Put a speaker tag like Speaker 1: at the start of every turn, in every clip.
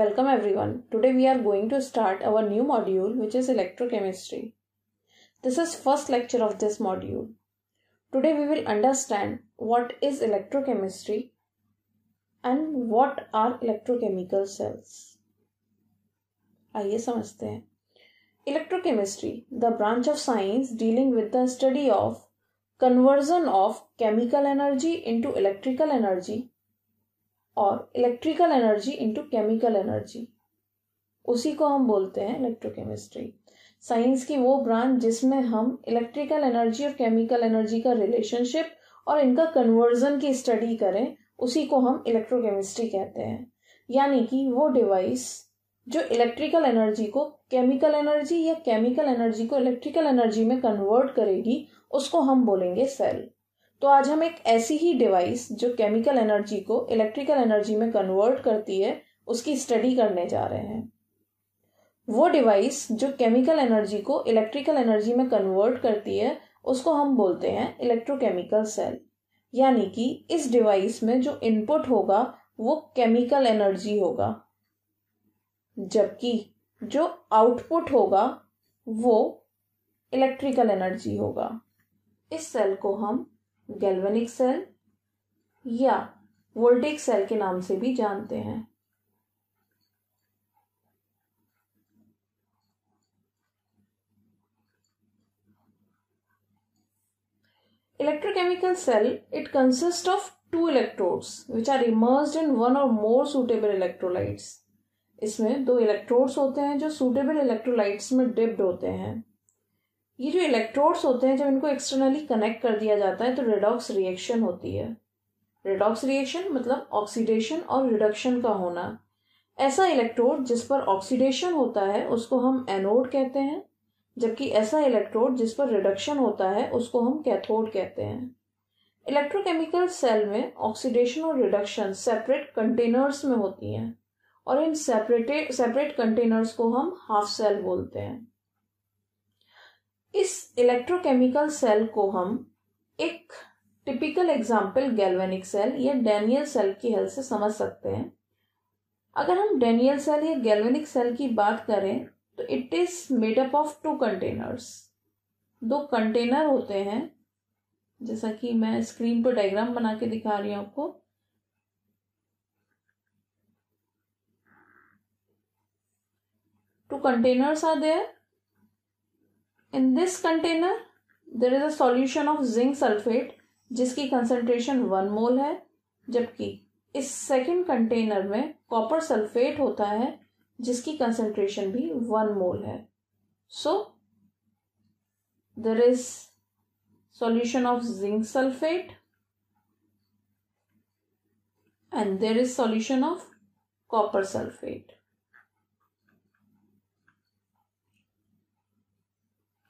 Speaker 1: Welcome everyone. Today we are going to start our new module which is electrochemistry. This is first lecture of this module. Today we will understand what is electrochemistry and what are electrochemical cells. आइए समझते Electrochemistry, the branch of science dealing with the study of conversion of chemical energy into electrical energy. और electrical energy into chemical energy उसी को हम बोलते हैं electrochemistry science की वो ब्रांच जिसमें हम इलेक्ट्रिकल एनर्जी और केमिकल एनर्जी का रिलेशनशिप और इनका कन्वर्जन की स्टडी करें उसी को हम इलेक्ट्रोकेमिस्ट्री कहते हैं यानी कि वो डिवाइस जो इलेक्ट्रिकल एनर्जी को केमिकल एनर्जी या केमिकल एनर्जी को इलेक्ट्रिकल एनर्जी में कन्वर्ट करेगी उसको हम बोलेंगे सेल तो आज हम एक ऐसी ही डिवाइस जो केमिकल एनर्जी को इलेक्ट्रिकल एनर्जी में कन्वर्ट करती है उसकी स्टडी करने जा रहे हैं वो डिवाइस जो केमिकल एनर्जी को इलेक्ट्रिकल एनर्जी में कन्वर्ट करती है उसको हम बोलते हैं इलेक्ट्रोकेमिकल सेल यानी कि इस डिवाइस में जो इनपुट होगा वो केमिकल एनर्जी होगा जबकि जो आउटपुट होगा वो इलेक्ट्रिकल एनर्जी होगा इस सेल को हम गैल्वेनिक सेल या वोल्टिक सेल के नाम से भी जानते हैं electrochemical cell it consist of two electrodes which are immerse in one और मोर सुटेबल इलेक्ट्रोलाइट्स इसमें दो इलेक्ट्रोड्स होते हैं जो सूटेबल इलेक्ट्रोलाइट्स में डिप्ड होते हैं ये जो इलेक्ट्रोड्स होते हैं जब इनको एक्सटर्नली कनेक्ट कर दिया जाता है तो रेडॉक्स रिएक्शन होती है रेडॉक्स रिएक्शन मतलब ऑक्सीडेशन और रिडक्शन का होना ऐसा इलेक्ट्रोड जिस पर ऑक्सीडेशन होता है उसको हम एनोड कहते हैं जबकि ऐसा इलेक्ट्रोड जिस पर रिडक्शन होता है उसको हम कैथोड कहते हैं इलेक्ट्रोकेमिकल सेल में ऑक्सीडेशन और रिडक्शन सेपरेट कंटेनर्स में होती हैं और इन सेपरेटेड सेपरेट कंटेनर्स को हम हाफ सेल बोलते हैं इस इलेक्ट्रोकेमिकल सेल को हम एक टिपिकल एग्जाम्पल गैल्वेनिक सेल या डेनियल सेल की हेल्प से समझ सकते हैं अगर हम डेनियल सेल या गैल्वेनिक सेल की बात करें तो it is made up of two containers दो कंटेनर होते हैं जैसा कि मैं स्क्रीन पर डायग्राम बना के दिखा रही हूँ आपको two containers are there in this container there is a solution of zinc sulphate जिसकी कंसेंट्रेशन वन मोल है जबकि इस सेकेंड कंटेनर में कॉपर सल्फेट होता है जिसकी कंसेंट्रेशन भी वन मोल है so there is solution of zinc sulphate and there is solution of copper sulphate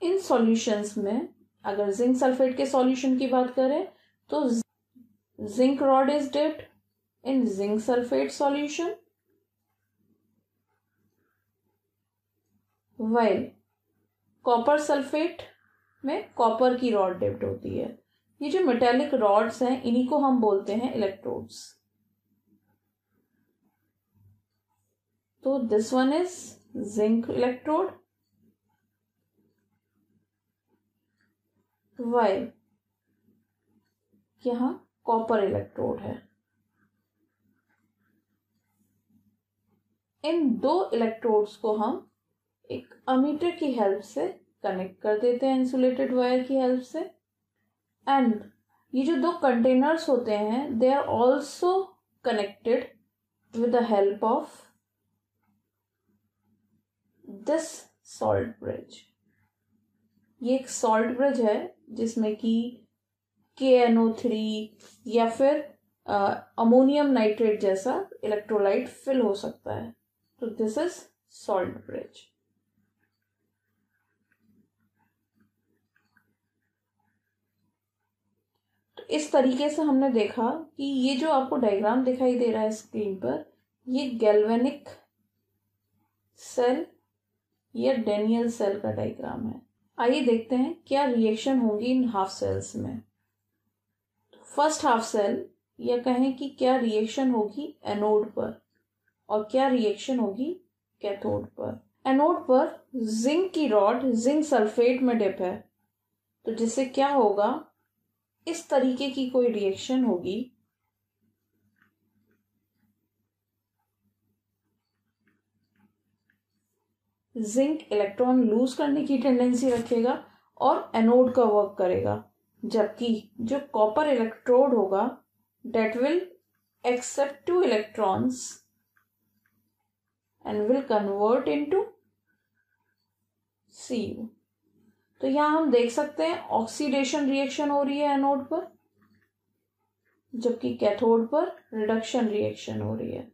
Speaker 1: इन सॉल्यूशंस में अगर जिंक सल्फेट के सॉल्यूशन की बात करें तो जिंक रॉड इज डेट in zinc sulphate solution while copper sulphate में कॉपर की रॉड डेप्ट होती है ये जो मेटेलिक रॉड्स हैं इन्हीं को हम बोलते हैं इलेक्ट्रोड्स तो this one is zinc electrode while यहां कॉपर इलेक्ट्रोड है इन दो इलेक्ट्रोड्स को हम एक अमीटर की हेल्प से कनेक्ट कर देते हैं इंसुलेटेड वायर की हेल्प से एंड ये जो दो कंटेनर्स होते हैं they are also connected with the help of this salt bridge ये एक सॉल्ट ब्रिज है जिसमें कि के एन ओ थ्री या फिर अमोनियम नाइट्रेट जैसा इलेक्ट्रोलाइट फिल हो सकता है तो दिस इज सॉल्ट ब्रिज तो इस तरीके से हमने देखा कि ये जो आपको डायग्राम दिखाई दे रहा है स्क्रीन पर ये गैल्वेनिक सेल या डेनियल सेल का डायग्राम है आइए देखते हैं क्या रिएक्शन होंगी इन हाफ सेल्स में फर्स्ट हाफ सेल या कहें कि क्या रिएक्शन होगी एनोड पर और क्या रिएक्शन होगी कैथोड पर एनोड पर जिंक की रॉड जिंक सल्फेट में डिप है तो जिससे क्या होगा इस तरीके की कोई रिएक्शन होगी जिंक इलेक्ट्रॉन लूज करने की टेंडेंसी रखेगा और एनोड का वर्क करेगा जबकि जो कॉपर इलेक्ट्रोड होगा that will accept two electrons and will convert into C U तो यहां हम देख सकते हैं ऑक्सीडेशन रिएक्शन हो रही है एनोड पर जबकि कैथोड पर रिडक्शन रिएक्शन हो रही है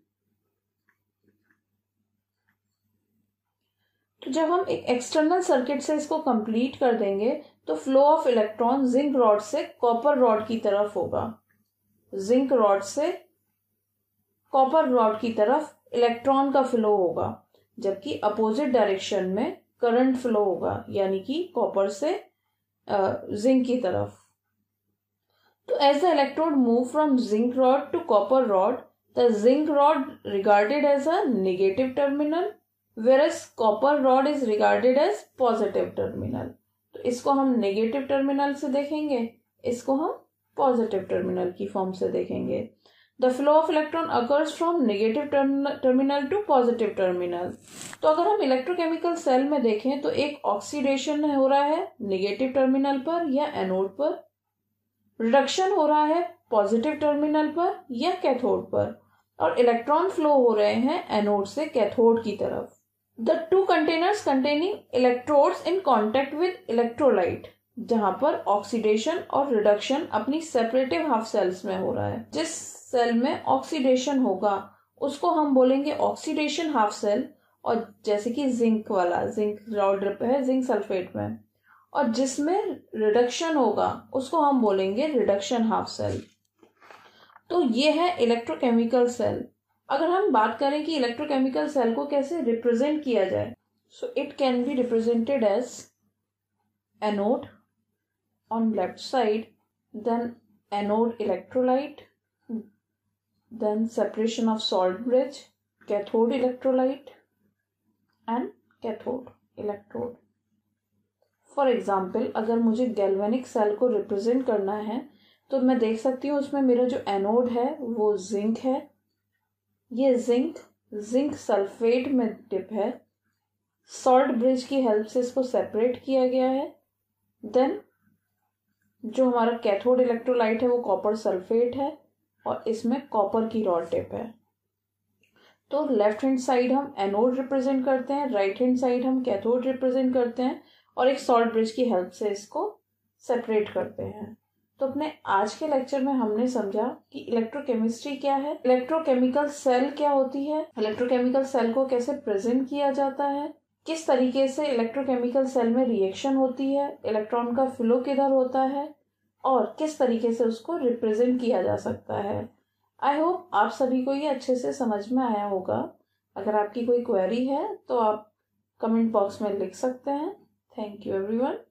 Speaker 1: तो जब हम एक एक्सटर्नल सर्किट से इसको कंप्लीट कर देंगे तो flow of electron zinc rod से कॉपर रॉड की तरफ होगा जिंक रॉड से कॉपर रॉड की तरफ इलेक्ट्रॉन का फ्लो होगा जबकि अपोजिट डायरेक्शन में करंट फ्लो होगा यानी कि कॉपर से जिंक की तरफ तो as the electron move from zinc rod to copper rod the zinc rod regarded as a negative terminal whereas copper rod is regarded as positive terminal तो इसको हम नेगेटिव टर्मिनल से देखेंगे इसको हम पॉजिटिव टर्मिनल की फॉर्म से देखेंगे the flow of electron occurs from negative terminal to positive terminal तो अगर हम इलेक्ट्रोकेमिकल सेल में देखें तो एक ऑक्सीडेशन हो रहा है नेगेटिव टर्मिनल पर या एनोड पर रिडक्शन हो रहा है पॉजिटिव टर्मिनल पर या कैथोड पर और इलेक्ट्रॉन फ्लो हो रहे हैं एनोड से कैथोड की तरफ the two containers containing electrodes in contact with electrolyte जहां पर ऑक्सीडेशन और रिडक्शन अपनी सेपरेटिव हाफ सेल्स में हो रहा है जिस सेल में ऑक्सीडेशन होगा उसको हम बोलेंगे ऑक्सीडेशन हाफ सेल और जैसे कि जिंक वाला जिंक ड्रिप है जिंक सल्फेट में और जिसमें रिडक्शन होगा उसको हम बोलेंगे रिडक्शन हाफ सेल तो ये है इलेक्ट्रोकेमिकल सेल अगर हम बात करें कि इलेक्ट्रोकेमिकल सेल को कैसे रिप्रेजेंट किया जाए so it can be represented as anode on left side then anode electrolyte then separation of salt bridge cathode electrolyte and cathode electrode for example अगर मुझे गैल्वेनिक सेल को रिप्रेजेंट करना है तो मैं देख सकती हूँ उसमें मेरा जो एनोड है वो जिंक है ये जिंक जिंक सल्फेट में डिप है सॉल्ट ब्रिज की हेल्प से इसको सेपरेट किया गया है देन जो हमारा कैथोड इलेक्ट्रोलाइट है वो कॉपर सल्फेट है और इसमें कॉपर की रॉड टिप है तो लेफ्ट हैंड साइड हम एनोड रिप्रेजेंट करते हैं राइट हैंड साइड हम कैथोड रिप्रेजेंट करते हैं और एक सॉल्ट ब्रिज की हेल्प से इसको सेपरेट करते हैं तो अपने आज के लेक्चर में हमने समझा कि इलेक्ट्रोकेमिस्ट्री क्या है इलेक्ट्रोकेमिकल सेल क्या होती है इलेक्ट्रोकेमिकल सेल को कैसे प्रेजेंट किया जाता है किस तरीके से इलेक्ट्रोकेमिकल सेल में रिएक्शन होती है इलेक्ट्रॉन का फ्लो किधर होता है और किस तरीके से उसको रिप्रेजेंट किया जा सकता है आई होप आप सभी को ये अच्छे से समझ में आया होगा अगर आपकी कोई क्वेरी है तो आप कमेंट बॉक्स में लिख सकते हैं थैंक यू एवरीवन